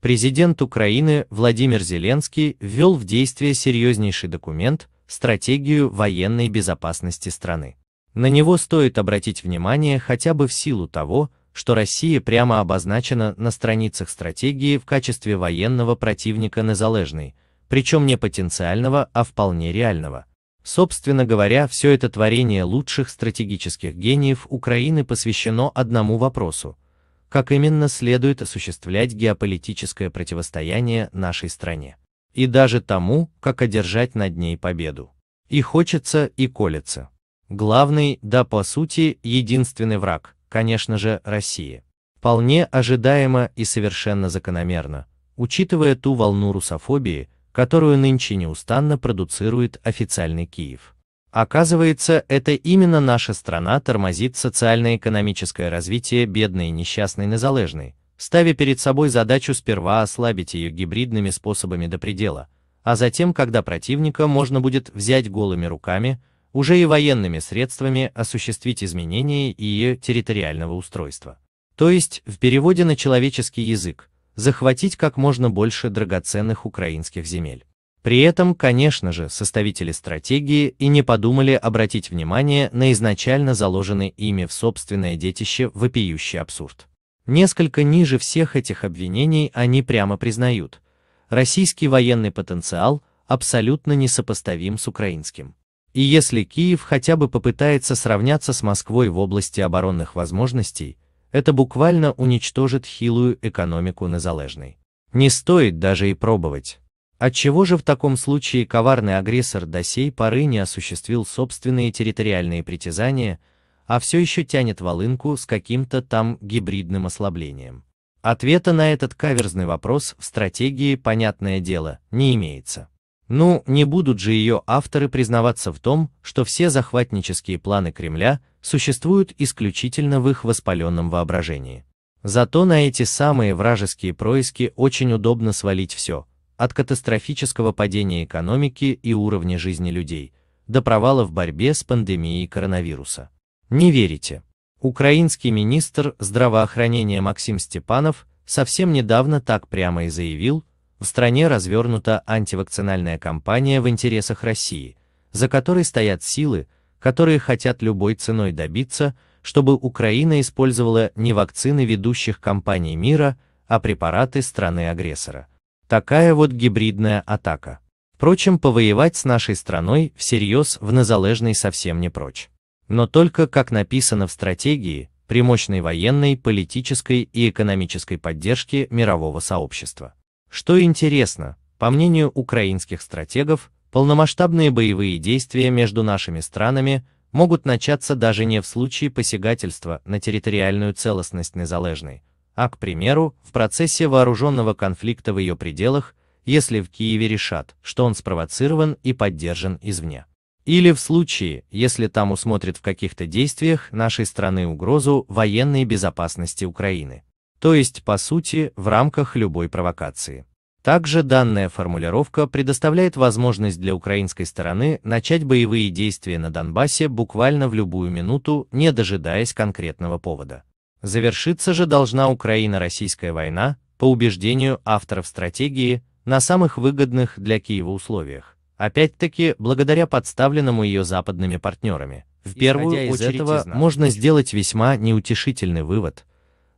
Президент Украины Владимир Зеленский ввел в действие серьезнейший документ – стратегию военной безопасности страны. На него стоит обратить внимание хотя бы в силу того, что Россия прямо обозначена на страницах стратегии в качестве военного противника незалежной, причем не потенциального, а вполне реального. Собственно говоря, все это творение лучших стратегических гениев Украины посвящено одному вопросу – как именно следует осуществлять геополитическое противостояние нашей стране. И даже тому, как одержать над ней победу. И хочется, и колется. Главный, да по сути, единственный враг, конечно же, Россия. Вполне ожидаемо и совершенно закономерно, учитывая ту волну русофобии, которую нынче неустанно продуцирует официальный Киев. Оказывается, это именно наша страна тормозит социально-экономическое развитие бедной и несчастной незалежной, ставя перед собой задачу сперва ослабить ее гибридными способами до предела, а затем, когда противника можно будет взять голыми руками, уже и военными средствами осуществить изменения ее территориального устройства. То есть, в переводе на человеческий язык, захватить как можно больше драгоценных украинских земель. При этом, конечно же, составители стратегии и не подумали обратить внимание на изначально заложенный ими в собственное детище вопиющий абсурд. Несколько ниже всех этих обвинений они прямо признают, российский военный потенциал абсолютно несопоставим с украинским. И если Киев хотя бы попытается сравняться с Москвой в области оборонных возможностей, это буквально уничтожит хилую экономику незалежной. Не стоит даже и пробовать. Отчего же в таком случае коварный агрессор до сей поры не осуществил собственные территориальные притязания, а все еще тянет волынку с каким-то там гибридным ослаблением? Ответа на этот каверзный вопрос в стратегии, понятное дело, не имеется. Ну, не будут же ее авторы признаваться в том, что все захватнические планы Кремля существуют исключительно в их воспаленном воображении. Зато на эти самые вражеские происки очень удобно свалить все, от катастрофического падения экономики и уровня жизни людей до провала в борьбе с пандемией коронавируса. Не верите? Украинский министр здравоохранения Максим Степанов совсем недавно так прямо и заявил, в стране развернута антивакцинальная кампания в интересах России, за которой стоят силы, которые хотят любой ценой добиться, чтобы Украина использовала не вакцины ведущих компаний мира, а препараты страны-агрессора. Такая вот гибридная атака. Впрочем, повоевать с нашей страной всерьез в незалежной совсем не прочь. Но только, как написано в стратегии, при мощной военной, политической и экономической поддержке мирового сообщества. Что интересно, по мнению украинских стратегов, полномасштабные боевые действия между нашими странами могут начаться даже не в случае посягательства на территориальную целостность незалежной, а, к примеру, в процессе вооруженного конфликта в ее пределах, если в Киеве решат, что он спровоцирован и поддержан извне. Или в случае, если там усмотрят в каких-то действиях нашей страны угрозу военной безопасности Украины. То есть, по сути, в рамках любой провокации. Также данная формулировка предоставляет возможность для украинской стороны начать боевые действия на Донбассе буквально в любую минуту, не дожидаясь конкретного повода. Завершиться же должна украина российская война, по убеждению авторов стратегии, на самых выгодных для Киева условиях. Опять-таки, благодаря подставленному ее западными партнерами. В первую из очередь этого можно сделать весьма неутешительный вывод.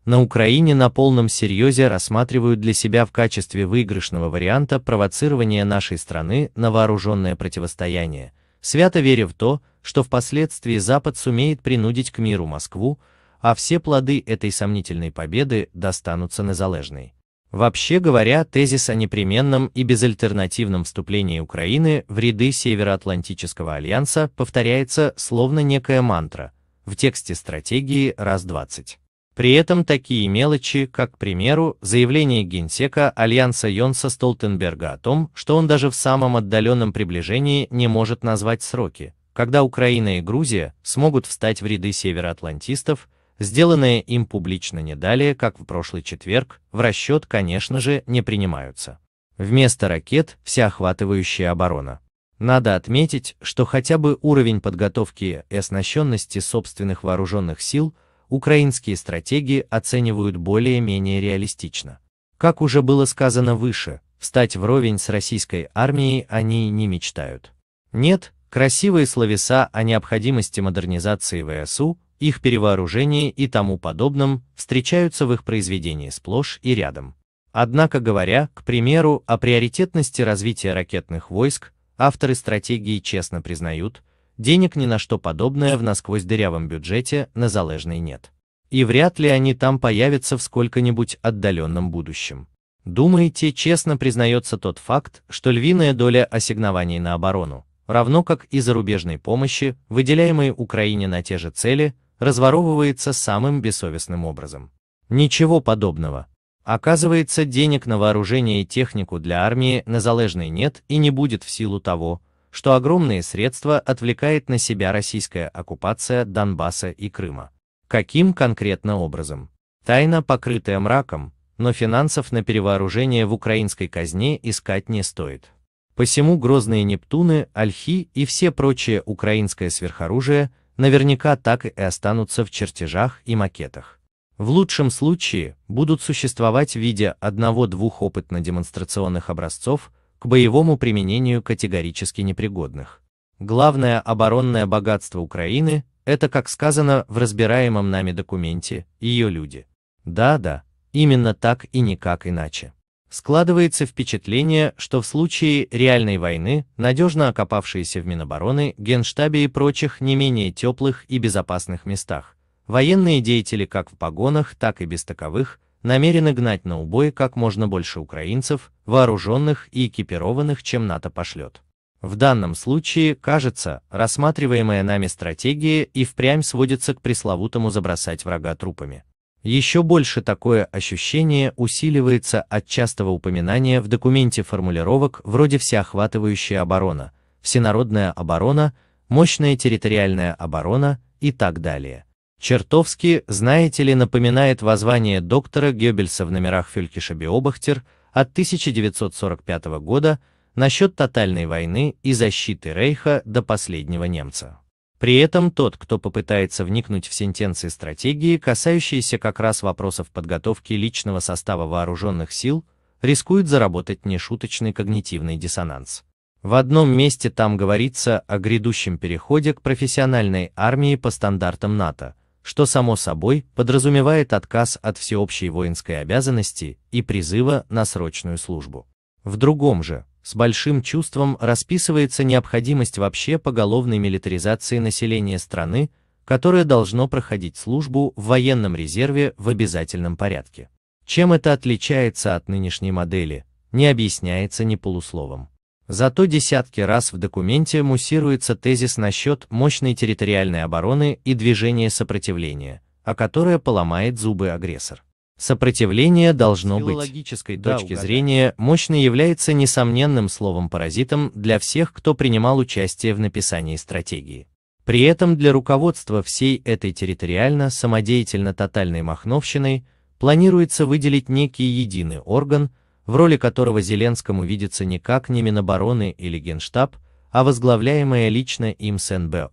На Украине на полном серьезе рассматривают для себя в качестве выигрышного варианта провоцирование нашей страны на вооруженное противостояние, свято веря в то, что впоследствии Запад сумеет принудить к миру Москву, а все плоды этой сомнительной победы достанутся незалежной. Вообще говоря, тезис о непременном и безальтернативном вступлении Украины в ряды Североатлантического альянса повторяется словно некая мантра, в тексте стратегии раз 20. При этом такие мелочи, как, к примеру, заявление генсека Альянса Йонса Столтенберга о том, что он даже в самом отдаленном приближении не может назвать сроки, когда Украина и Грузия смогут встать в ряды североатлантистов, сделанные им публично не далее, как в прошлый четверг, в расчет, конечно же, не принимаются. Вместо ракет – всеохватывающая оборона. Надо отметить, что хотя бы уровень подготовки и оснащенности собственных вооруженных сил украинские стратегии оценивают более-менее реалистично. Как уже было сказано выше, встать вровень с российской армией они не мечтают. Нет, красивые словеса о необходимости модернизации ВСУ их перевооружении и тому подобном встречаются в их произведении сплошь и рядом. Однако говоря, к примеру, о приоритетности развития ракетных войск, авторы стратегии честно признают, денег ни на что подобное в насквозь дырявом бюджете на залежный нет. И вряд ли они там появятся в сколько-нибудь отдаленном будущем. Думаете, честно признается тот факт, что львиная доля ассигнований на оборону, равно как и зарубежной помощи, выделяемой Украине на те же цели, разворовывается самым бессовестным образом. Ничего подобного. Оказывается, денег на вооружение и технику для армии на залежной нет и не будет в силу того, что огромные средства отвлекает на себя российская оккупация Донбасса и Крыма. Каким конкретно образом? Тайна, покрытая мраком, но финансов на перевооружение в украинской казне искать не стоит. Посему грозные Нептуны, Ольхи и все прочее украинское сверхоружие наверняка так и останутся в чертежах и макетах. В лучшем случае будут существовать в виде одного-двух опытно-демонстрационных образцов к боевому применению категорически непригодных. Главное оборонное богатство Украины – это, как сказано в разбираемом нами документе, ее люди. Да-да, именно так и никак иначе. Складывается впечатление, что в случае реальной войны надежно окопавшиеся в Минобороны, Генштабе и прочих не менее теплых и безопасных местах, военные деятели как в погонах, так и без таковых, намерены гнать на убой как можно больше украинцев, вооруженных и экипированных, чем НАТО пошлет. В данном случае, кажется, рассматриваемая нами стратегия и впрямь сводится к пресловутому забросать врага трупами. Еще больше такое ощущение усиливается от частого упоминания в документе формулировок вроде всеохватывающая оборона, всенародная оборона, мощная территориальная оборона и так далее. Чертовски, знаете ли, напоминает воззвание доктора Геббельса в номерах Фюлькиша Биобахтер от 1945 года насчет тотальной войны и защиты Рейха до последнего немца. При этом тот, кто попытается вникнуть в сентенции стратегии, касающиеся как раз вопросов подготовки личного состава вооруженных сил, рискует заработать нешуточный когнитивный диссонанс. В одном месте там говорится о грядущем переходе к профессиональной армии по стандартам НАТО, что само собой подразумевает отказ от всеобщей воинской обязанности и призыва на срочную службу. В другом же, с большим чувством расписывается необходимость вообще поголовной милитаризации населения страны, которое должно проходить службу в военном резерве в обязательном порядке. Чем это отличается от нынешней модели, не объясняется ни полусловом. Зато десятки раз в документе муссируется тезис насчет мощной территориальной обороны и движения сопротивления, о которое поломает зубы агрессор. Сопротивление должно быть. С филологической точки да, зрения, мощный является несомненным словом-паразитом для всех, кто принимал участие в написании стратегии. При этом для руководства всей этой территориально-самодеятельно-тотальной махновщиной планируется выделить некий единый орган, в роли которого Зеленскому видится никак не Минобороны или Генштаб, а возглавляемая лично им СНБО,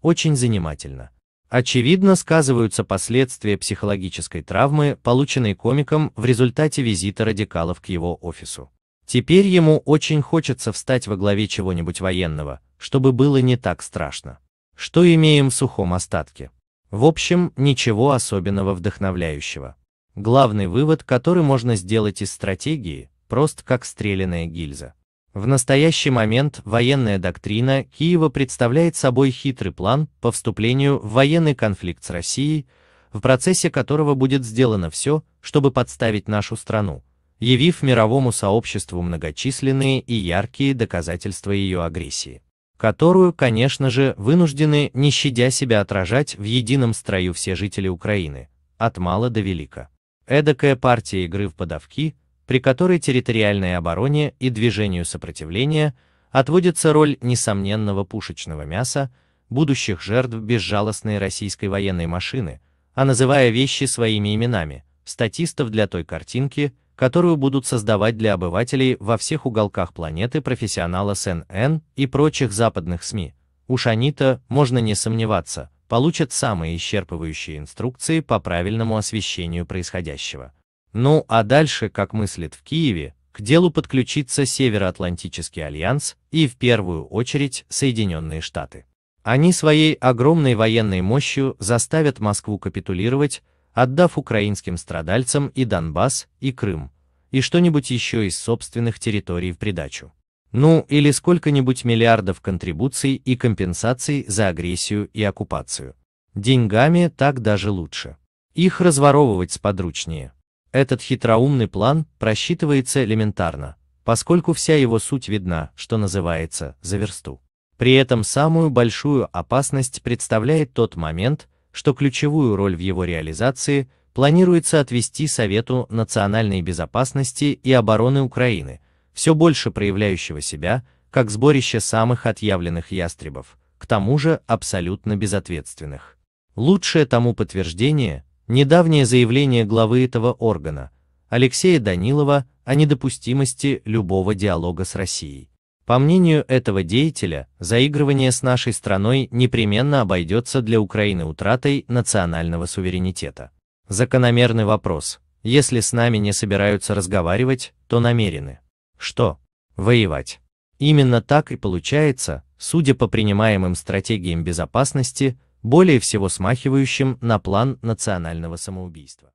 очень занимательно. Очевидно сказываются последствия психологической травмы, полученной комиком в результате визита радикалов к его офису. Теперь ему очень хочется встать во главе чего-нибудь военного, чтобы было не так страшно. Что имеем в сухом остатке? В общем, ничего особенного вдохновляющего. Главный вывод, который можно сделать из стратегии, прост как стреляная гильза. В настоящий момент военная доктрина Киева представляет собой хитрый план по вступлению в военный конфликт с Россией, в процессе которого будет сделано все, чтобы подставить нашу страну, явив мировому сообществу многочисленные и яркие доказательства ее агрессии, которую, конечно же, вынуждены, не щадя себя отражать в едином строю все жители Украины, от мала до велика. Эдакая партия игры в подавки – при которой территориальной обороне и движению сопротивления отводится роль несомненного пушечного мяса, будущих жертв безжалостной российской военной машины, а называя вещи своими именами, статистов для той картинки, которую будут создавать для обывателей во всех уголках планеты профессионала СНН и прочих западных СМИ. Уж они можно не сомневаться, получат самые исчерпывающие инструкции по правильному освещению происходящего. Ну а дальше, как мыслит в Киеве, к делу подключится Североатлантический альянс и в первую очередь Соединенные Штаты. Они своей огромной военной мощью заставят Москву капитулировать, отдав украинским страдальцам и Донбасс, и Крым, и что-нибудь еще из собственных территорий в придачу. Ну или сколько-нибудь миллиардов контрибуций и компенсаций за агрессию и оккупацию. Деньгами так даже лучше. Их разворовывать сподручнее. Этот хитроумный план просчитывается элементарно, поскольку вся его суть видна, что называется, за версту. При этом самую большую опасность представляет тот момент, что ключевую роль в его реализации планируется отвести Совету национальной безопасности и обороны Украины, все больше проявляющего себя, как сборище самых отъявленных ястребов, к тому же абсолютно безответственных. Лучшее тому подтверждение, Недавнее заявление главы этого органа, Алексея Данилова, о недопустимости любого диалога с Россией. По мнению этого деятеля, заигрывание с нашей страной непременно обойдется для Украины утратой национального суверенитета. Закономерный вопрос. Если с нами не собираются разговаривать, то намерены. Что? Воевать. Именно так и получается, судя по принимаемым стратегиям безопасности, более всего смахивающим на план национального самоубийства.